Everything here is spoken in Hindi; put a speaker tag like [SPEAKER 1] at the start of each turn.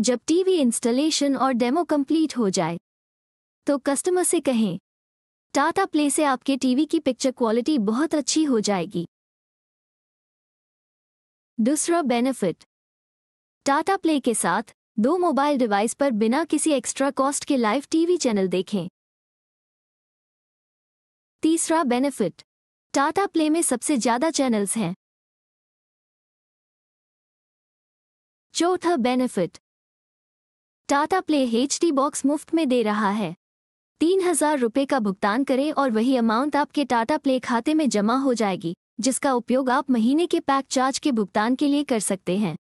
[SPEAKER 1] जब टीवी इंस्टॉलेशन और डेमो कंप्लीट हो जाए तो कस्टमर से कहें टाटा प्ले से आपके टीवी की पिक्चर क्वालिटी बहुत अच्छी हो जाएगी दूसरा बेनिफिट टाटा प्ले के साथ दो मोबाइल डिवाइस पर बिना किसी एक्स्ट्रा कॉस्ट के लाइव टीवी चैनल देखें तीसरा बेनिफिट टाटा प्ले में सबसे ज्यादा
[SPEAKER 2] चैनल्स हैं चौथा
[SPEAKER 1] benefit Tata play H box मुफ्त में दे रहा है तीन हजार रुपये का भुगतान करें और वही अमाउंट आपके टाटा प्ले खाते में जमा हो जाएगी जिसका उपयोग आप महीने के पैक चार्ज के भुगतान के लिए कर सकते हैं